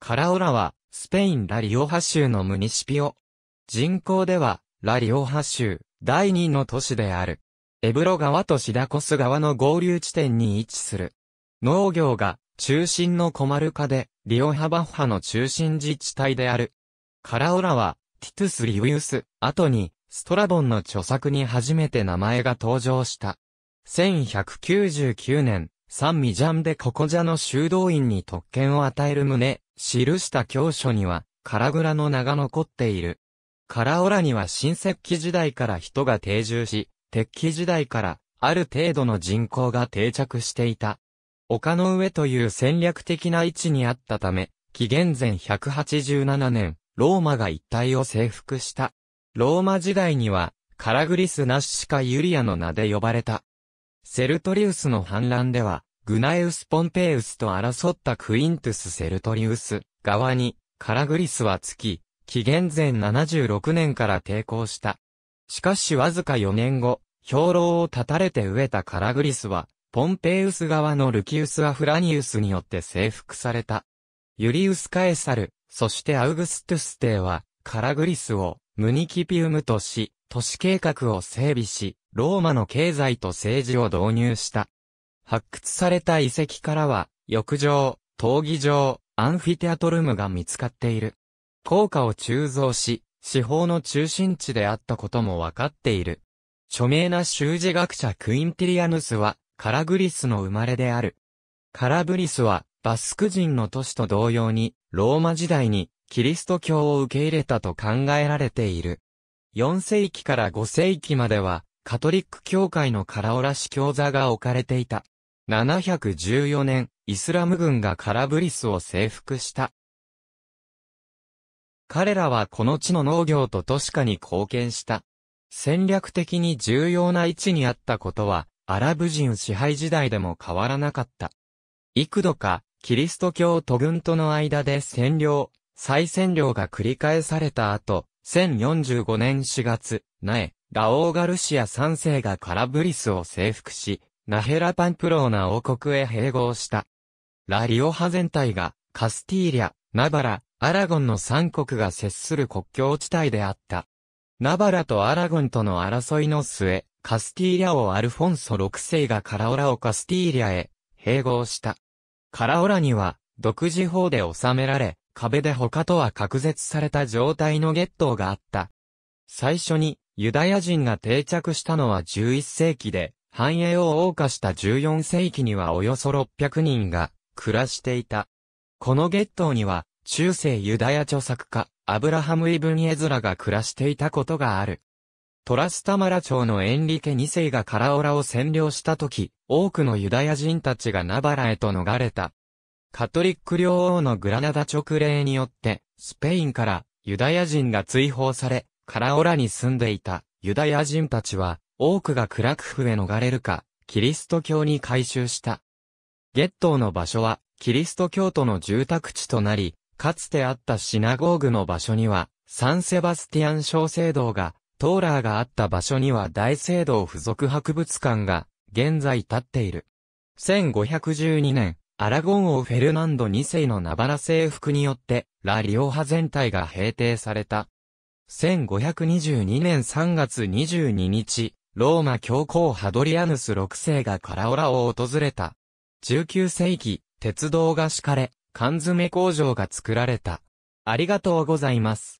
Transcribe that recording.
カラオラは、スペインラリオハ州のムニシピオ。人口では、ラリオハ州、第二の都市である。エブロ川とシダコス川の合流地点に位置する。農業が、中心のコマルカで、リオハバッハの中心自治体である。カラオラは、ティトゥス・リウユス、後に、ストラボンの著作に初めて名前が登場した。1199年、サン・ミジャンでココジャの修道院に特権を与える旨、記した教書には、唐倉の名が残っている。唐倉には新石器時代から人が定住し、鉄器時代から、ある程度の人口が定着していた。丘の上という戦略的な位置にあったため、紀元前187年、ローマが一帯を征服した。ローマ時代には、カラグリス・ナッシカ・ユリアの名で呼ばれた。セルトリウスの反乱では、グナエウス・ポンペイウスと争ったクイントゥス・セルトリウス側に、カラグリスはつき、紀元前76年から抵抗した。しかしわずか4年後、兵糧を断たれて飢えたカラグリスは、ポンペイウス側のルキウス・アフラニウスによって征服された。ユリウス・カエサル、そしてアウグストゥス帝は、カラグリスを、ムニキピウムとし、都市計画を整備し、ローマの経済と政治を導入した。発掘された遺跡からは、浴場、闘技場、アンフィテアトルムが見つかっている。効果を鋳造し、司法の中心地であったこともわかっている。著名な修辞学者クインティリアヌスは、カラグリスの生まれである。カラブリスは、バスク人の都市と同様に、ローマ時代に、キリスト教を受け入れたと考えられている。4世紀から5世紀までは、カトリック教会のカラオラシ教座が置かれていた。714年、イスラム軍がカラブリスを征服した。彼らはこの地の農業と都市化に貢献した。戦略的に重要な位置にあったことは、アラブ人支配時代でも変わらなかった。幾度か、キリスト教と軍との間で占領、再占領が繰り返された後、1045年4月、苗、ラオーガルシア3世がカラブリスを征服し、ナヘラパンプローナ王国へ併合した。ラリオハ全体が、カスティーリャ、ナバラ、アラゴンの三国が接する国境地帯であった。ナバラとアラゴンとの争いの末、カスティーリャ王アルフォンソ6世がカラオラをカスティーリャへ併合した。カラオラには独自法で収められ、壁で他とは隔絶された状態のゲットがあった。最初にユダヤ人が定着したのは11世紀で、繁栄を謳歌した14世紀にはおよそ600人が暮らしていた。このゲットーには、中世ユダヤ著作家、アブラハム・イブン・エズラが暮らしていたことがある。トラスタマラ朝のエンリケ2世がカラオラを占領した時、多くのユダヤ人たちがナバラへと逃れた。カトリック領王のグラナダ直令によって、スペインからユダヤ人が追放され、カラオラに住んでいたユダヤ人たちは、多くがクラクフへ逃れるか、キリスト教に改修した。ゲットーの場所は、キリスト教徒の住宅地となり、かつてあったシナゴーグの場所には、サンセバスティアン小聖堂が、トーラーがあった場所には大聖堂付属博物館が、現在建っている。1512年、アラゴン王フェルナンド2世のナバラ征服によって、ラリオ派全体が平定された。1522年3月22日、ローマ教皇ハドリアヌス6世がカラオラを訪れた。19世紀、鉄道が敷かれ、缶詰工場が作られた。ありがとうございます。